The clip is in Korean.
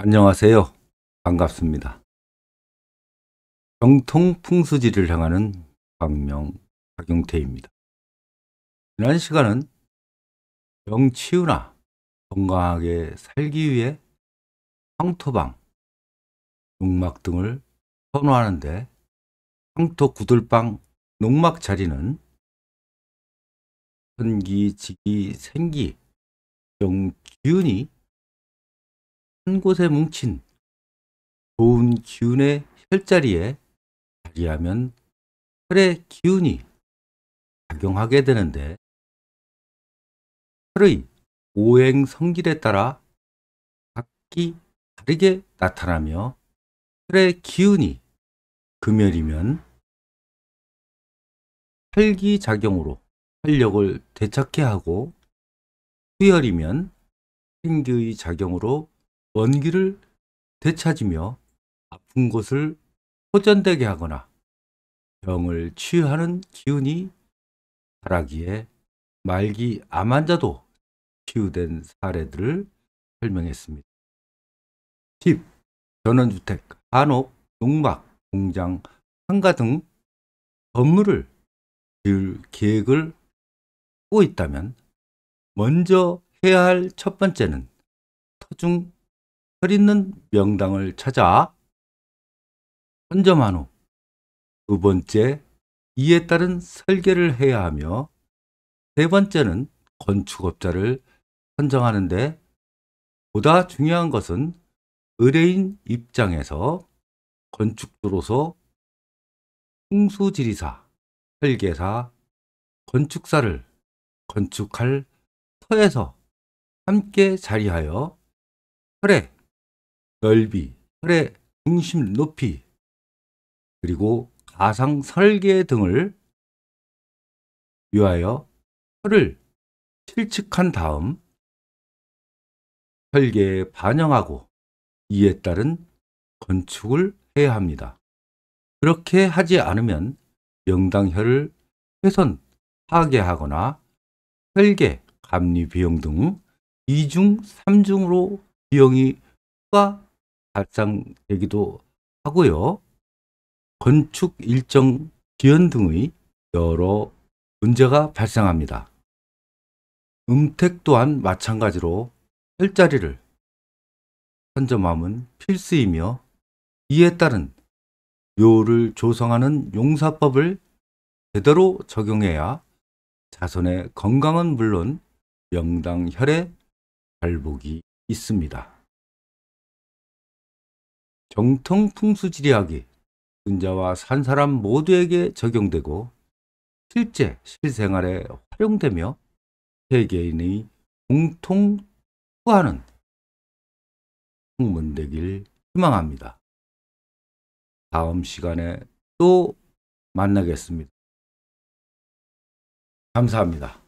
안녕하세요. 반갑습니다. 정통 풍수지를 향하는 광명 박용태입니다. 지난 시간은 명치유나 건강하게 살기 위해 황토방, 농막 등을 선호하는데 황토 구들방 농막 자리는 현기, 지기, 생기, 영, 기운이 한 곳에 뭉친 좋은 기운의 혈자리에 자리하면 혈의 기운이 작용하게 되는데 혈의 오행 성질에 따라 각기 다르게 나타나며 혈의 기운이 금열이면 혈기작용으로 활력을 되찾게 하고 수혈이면 생기의 작용으로 원기를 되찾으며 아픈 곳을 호전되게 하거나 병을 치유하는 기운이 바라기에 말기 암 환자도 치유된 사례들을 설명했습니다. 10. 전원주택, 한옥, 농막, 공장, 상가 등 건물을 지을 계획을 하고 있다면 먼저 해야 할 첫 번째는 터중 철 있는 명당을 찾아 선점한 후 두 번째, 이에 따른 설계를 해야 하며 세 번째는 건축업자를 선정하는데 보다 중요한 것은 의뢰인 입장에서 건축주로서 홍수지리사, 설계사, 건축사를 건축할 터에서 함께 자리하여 철에 넓이, 틀의 중심 높이, 그리고 가상 설계 등을 위하여 틀을 실측한 다음 설계에 반영하고 이에 따른 건축을 해야 합니다. 그렇게 하지 않으면 명당혈을 훼손, 파괴하거나 설계, 감리 비용 등 2중, 3중으로 비용이 추가 발생되기도 하고요. 건축 일정 지연 등의 여러 문제가 발생합니다. 음택 또한 마찬가지로 혈자리를 선점함은 필수이며 이에 따른 묘를 조성하는 용사법을 제대로 적용해야 자손의 건강은 물론 명당 혈의 발복이 있습니다. 정통풍수지리학이 분자와 산 사람 모두에게 적용되고 실제 실생활에 활용되며 세계인의 공통 후하는 학문되길 희망합니다. 다음 시간에 또 만나겠습니다. 감사합니다.